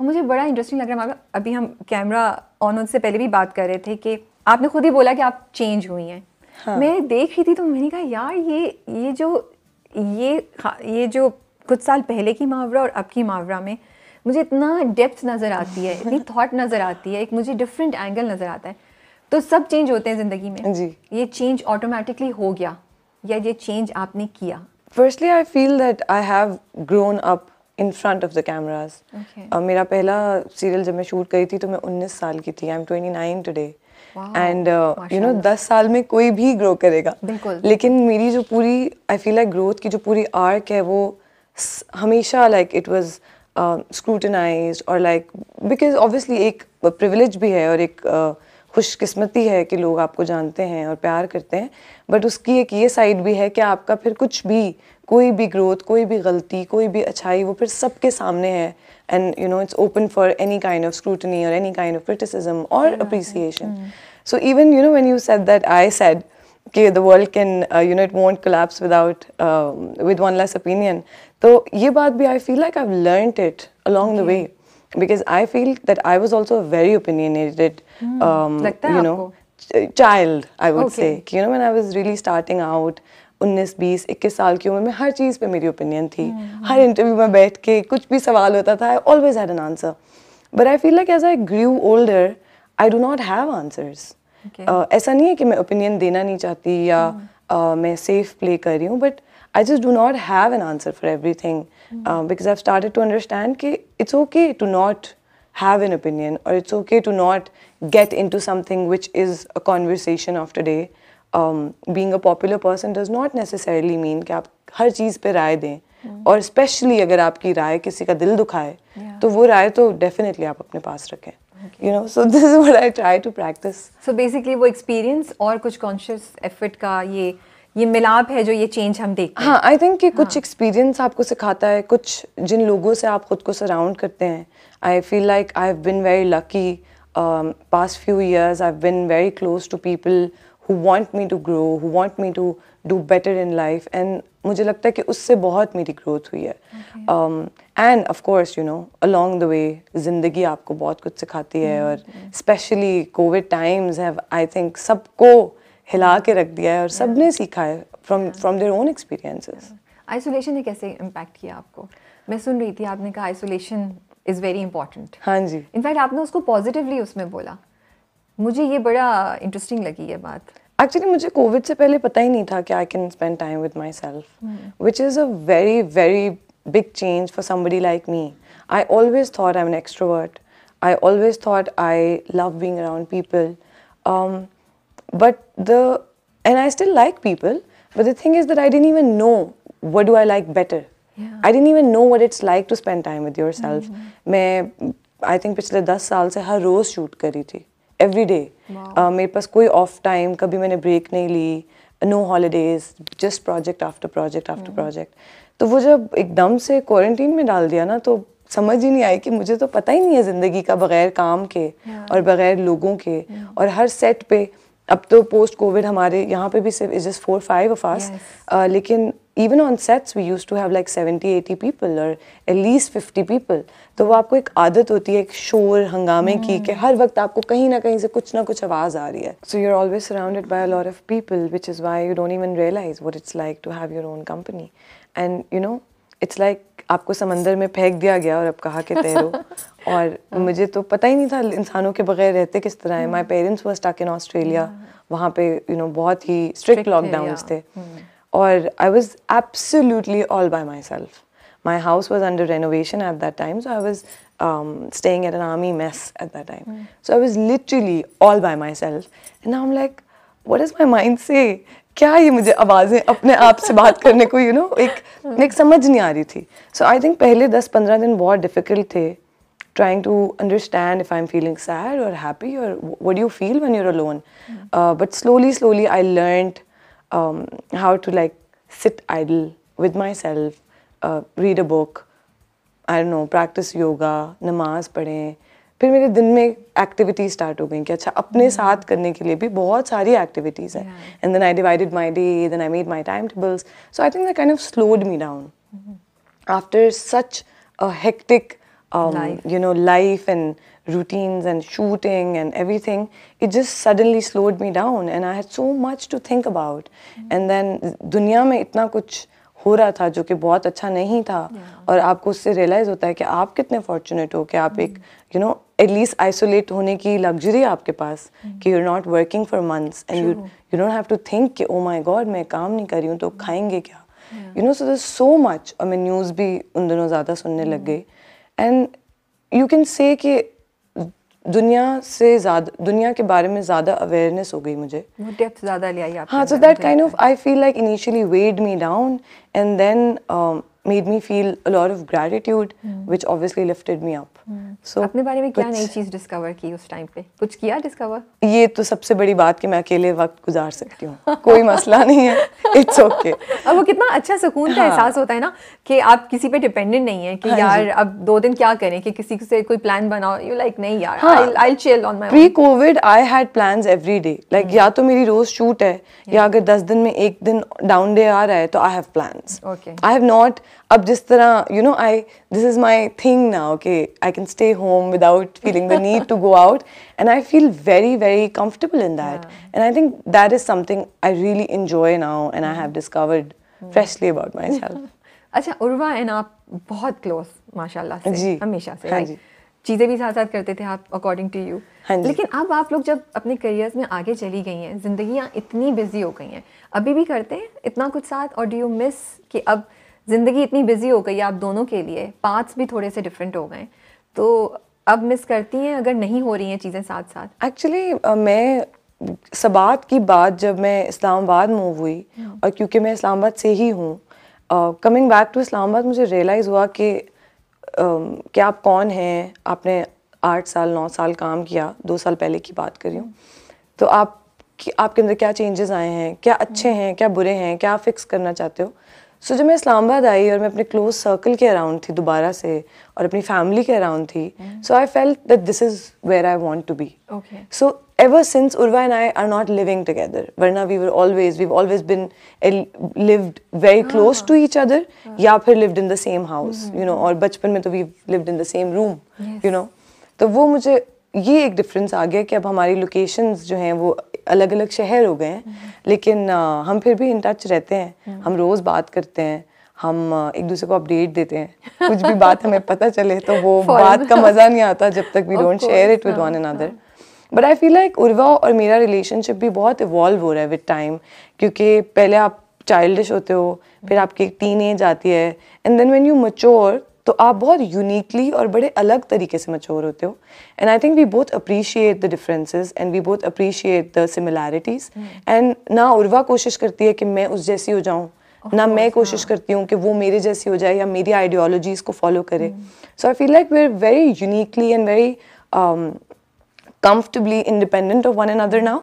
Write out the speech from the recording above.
और मुझे बड़ा इंटरेस्टिंग लग रहा है अभी हम कैमरा ऑन होने से पहले भी बात कर रहे थे कि आपने खुद ही बोला कि आप चेंज हुई हैं हाँ. मैं देख रही थी तो मैंने कहा यार ये ये जो ये हाँ, ये जो कुछ साल पहले की मुहावरा और अब की मुहावरा में मुझे इतना डेप्थ नज़र आती है इतनी थॉट नज़र आती है एक मुझे डिफरेंट एंगल नज़र आता है तो सब चेंज होते हैं ज़िंदगी में जी ये चेंज ऑटोमेटिकली हो गया या ये चेंज आपने किया firstly I feel that I have grown up in front of the cameras मेरा पहला सीरियल जब मैं शूट करी थी तो मैं उन्नीस साल की थी I am nine today and you know दस साल में कोई भी ग्रो करेगा लेकिन मेरी जो पूरी आई फील लाइक ग्रोथ की जो पूरी आर्क है वो हमेशा लाइक इट वॉज स्क्रूटनाइज और लाइक बिकॉज ऑब्वियसली एक प्रिविलेज भी है और एक uh, खुशकिस्मती है कि लोग आपको जानते हैं और प्यार करते हैं बट उसकी एक ये साइड भी है कि आपका फिर कुछ भी कोई भी ग्रोथ कोई भी गलती कोई भी अच्छाई वो फिर सबके सामने है and you know it's open for any kind of scrutiny और एनी काइंड ऑफ क्रिटिसिज्म और appreciation so even you know when you said that I said कि the world can you know it won't collapse without with one less opinion तो ये बात भी I feel like I learn it along the way because I feel that I was also very opinionated you know child I would say you know man I was really starting out उन्नीस बीस इक्कीस साल की उम्र में हर चीज़ पे मेरी ओपिनियन थी hmm. hmm. हर इंटरव्यू में बैठ के कुछ भी सवाल होता था I always had an answer but I feel like as I grew older I do not have answers ऐसा नहीं है कि मैं ओपिनियन देना नहीं चाहती या hmm. uh, मैं सेफ प्ले कर रही हूँ but I just do not have an answer for everything mm. um, because I've started to understand that it's okay to not have an opinion or it's okay to not get into something which is a conversation of today. Um, being a popular person does not necessarily mean that you हर चीज़ पे राय दें mm. और specially अगर आपकी राय किसी का दिल दुखाए yeah. तो वो राय तो डेफिनेटली आप अपने पास रखें you know so this is what i try to practice so basically wo experience aur kuch conscious effort ये मिलाप है जो ये चेंज हम देखते हैं हाँ आई थिंक कि कुछ एक्सपीरियंस हाँ. आपको सिखाता है कुछ जिन लोगों से आप खुद को सराउंड करते हैं I feel like I have been very lucky past few years I have been very close to people who want me to grow who want me to do better in life and मुझे लगता है कि उससे बहुत मेरी growth हुई है and of course you know along the way ज़िंदगी आपको बहुत कुछ सिखाती है mm-hmm। और specially Covid times have I think सबको हिला के रख दिया है और सब ने सीखा है from from their own experiences isolation ने कैसे इम्पैक्ट किया आपको मैं सुन रही थी आपने कहा आइसोलेशन इज़ वेरी इंपॉर्टेंट हाँ जी इनफैक्ट आपने उसको पॉजिटिवली उसमें बोला मुझे ये बड़ा इंटरेस्टिंग लगी ये बात एक्चुअली मुझे कोविड से पहले पता ही नहीं था कि I can spend time with myself which is a very very big change for somebody like me I always thought I am extrovert I always thought I love being around people but the and I still like people, but the thing is that I didn't even know what do I like better. Yeah. I didn't even know what it's like to spend time with yourself. Mm -hmm. मैं I think पिछले दस साल से हर रोज़ shoot करी thi every day wow. uh, mere paas koi off time kabhi maine break nahi li no holidays just project after project after mm-hmm. project तो वो जब एकदम से क्वारंटीन में डाल दिया ना तो समझ ही नहीं आई कि मुझे तो पता ही नहीं है ज़िंदगी का बगैर काम के yeah. और बगैर लोगों के yeah. और हर सेट पे अब तो पोस्ट कोविड हमारे यहाँ पे भी सिर्फ is just four five of us लेकिन even on sets we used to have like seventy eighty people और एटलीस्ट फिफ्टी पीपल तो वो आपको एक आदत होती है एक शोर हंगामे की hmm. कि हर वक्त आपको कहीं ना कहीं से कुछ ना कुछ आवाज़ आ रही है so you are always surrounded by a of people which is why you don't even realise what it's like to have your own company and you know it's like आपको समंदर में फेंक दिया गया और अब कहा कि तैरो और हाँ। मुझे तो पता ही नहीं था इंसानों के बगैर रहते किस तरह है माई पेरेंट्स वो स्टाक इन ऑस्ट्रेलिया वहाँ पे यू नो बहुत ही स्ट्रिक्ट लॉकडाउन थे हम्म। और I was absolutely all by myself my house was under renovation at that time so I was staying at an army mess at that time so I was literally all by myself and I am like what is my mind से क्या ये मुझे आवाजें अपने आप से बात करने को यू नो एक एक समझ नहीं आ रही थी सो आई थिंक पहले दस पंद्रह दिन बहुत डिफिकल्ट थे trying to understand if I am feeling sad और हैप्पी और what you feel when you're alone but slowly slowly I learn how to like sit idle with myself read a book I know practice yoga नमाज पढ़ें फिर मेरे दिन में activities start हो गई कि अच्छा अपने yeah. Hmm. साथ करने के लिए भी बहुत सारी एक्टिविटीज हैं and then I divided my day then I made my time tables so I think that kind of slowed me down after such a hectic you know life and routines and shooting and everything it just suddenly slowed me down and I had so much to think about and then दुनिया में इतना कुछ हो रहा था जो कि बहुत अच्छा नहीं था yeah. और आपको उससे रियलाइज़ होता है कि आप कितने फॉर्चुनेट हो कि आप एक यू नो एटलीस्ट आइसोलेट होने की लग्जरी आपके पास mm. कि you are not working for months and you you don't have to think कि ओ माय गॉड मैं काम नहीं कर रही हूँ तो mm. खाएंगे क्या you know so there so much और मैं न्यूज़ भी उन दिनों ज़्यादा सुनने mm. लग गई एंड यू कैन से कि दुनिया से ज़्यादा दुनिया के बारे में ज़्यादा अवेयरनेस हो गई मुझे ज़्यादा ले आई हाँ so that kind of I feel like initially weighed me down and then made me feel a lot of gratitude which obviously lifted me up so so, अपने बारे में क्या नई चीज़ डिस्कवर की उस टाइम पे कुछ किया डिस्कवर ये तो सबसे बड़ी बात कि मैं अकेले वक्त गुजार सकती हूँ कोई मसला नहीं है इट्स ओके okay. अब वो कितना अच्छा सुकून हाँ. का एहसास होता है ना कि आप किसी पे डिपेंडेंट नहीं है कि हाँ यार अब दो दिन क्या करें कि किसी से कोई प्लान बनाओ यू लाइक नहीं यार I will on my pre Covid I had plans every day like या तो मेरी रोज शूट है या अगर दस दिन में एक दिन डाउन डे आ रहा है तो I have plans okay I have not अब जिस तरह you know I this is my thing now के I can stay home without feeling the need to go out. And I feel very, very comfortable in that. Yeah. And I think that is something I really enjoy now and I have mm-hmm. discovered mm. freshly about myself. अच्छा Urwa and आप बहुत close माशाल्लाह से जी, हमेशा से हाँ जी. चीज़ें भी साथ साथ करते थे आप अकॉर्डिंग टू यू लेकिन अब आप लोग जब अपने करियर्स में आगे चली गई हैं जिंदगियाँ इतनी बिजी हो गई हैं अभी भी करते हैं इतना कुछ साथ और डू यू मिस कि अब ज़िंदगी इतनी बिजी हो गई है आप दोनों के लिए पार्ट्स भी थोड़े से डिफरेंट हो गए हैं तो अब मिस करती हैं अगर नहीं हो रही हैं चीज़ें साथ साथ एक्चुअली uh, मैं सबात की बात जब मैं इस्लामाबाद मूव हुई हम्म। और क्योंकि मैं इस्लामाबाद से ही हूँ कमिंग बैक टू इस्लामाबाद मुझे रियलाइज़ हुआ कि uh, आप कौन हैं आपने आठ साल नौ साल काम किया दो साल पहले की बात करी हूँ तो आप कि आपके अंदर क्या चेंजेस आए हैं क्या अच्छे हम्म। हैं क्या बुरे हैं क्या फिक्स करना चाहते हो सो so, जब मैं इस्लामाबाद आई और मैं अपने क्लोज सर्कल के अराउंड थी दोबारा से और अपनी फैमिली के अराउंड थी so I felt that this is where I want to be so ever since Urwa and I are not living together वरना we were always we always been lived very close to each other या फिर lived in the same house you know और बचपन में तो we lived in the same room you know तो वो मुझे ये एक डिफरेंस आ गया कि अब हमारी लोकेशंस जो हैं वो अलग अलग शहर हो गए हैं लेकिन हम फिर भी इन टच रहते हैं हम्म। हम रोज़ बात करते हैं हम एक दूसरे को अपडेट देते हैं कुछ भी बात हमें पता चले तो वो बात का मज़ा नहीं आता जब तक we don't share it with one another but I feel like Urwa और मेरा रिलेशनशिप भी बहुत इवॉल्व हो रहा है विद टाइम क्योंकि पहले आप चाइल्डिश होते हो फिर आपकी एक टीन एज आती है and then when you mature तो आप बहुत यूनिकली और बड़े अलग तरीके से मच्योर होते हो and I think we both appreciate the differences and we both appreciate the similarities and ना उर्वा कोशिश करती है कि मैं उस जैसी हो जाऊँ ना मैं कोशिश हाँ। करती हूँ कि वो मेरे जैसी हो जाए या मेरी आइडियोलॉजीज़ को फॉलो करे so I feel like we are very uniquely and very independent of one and other now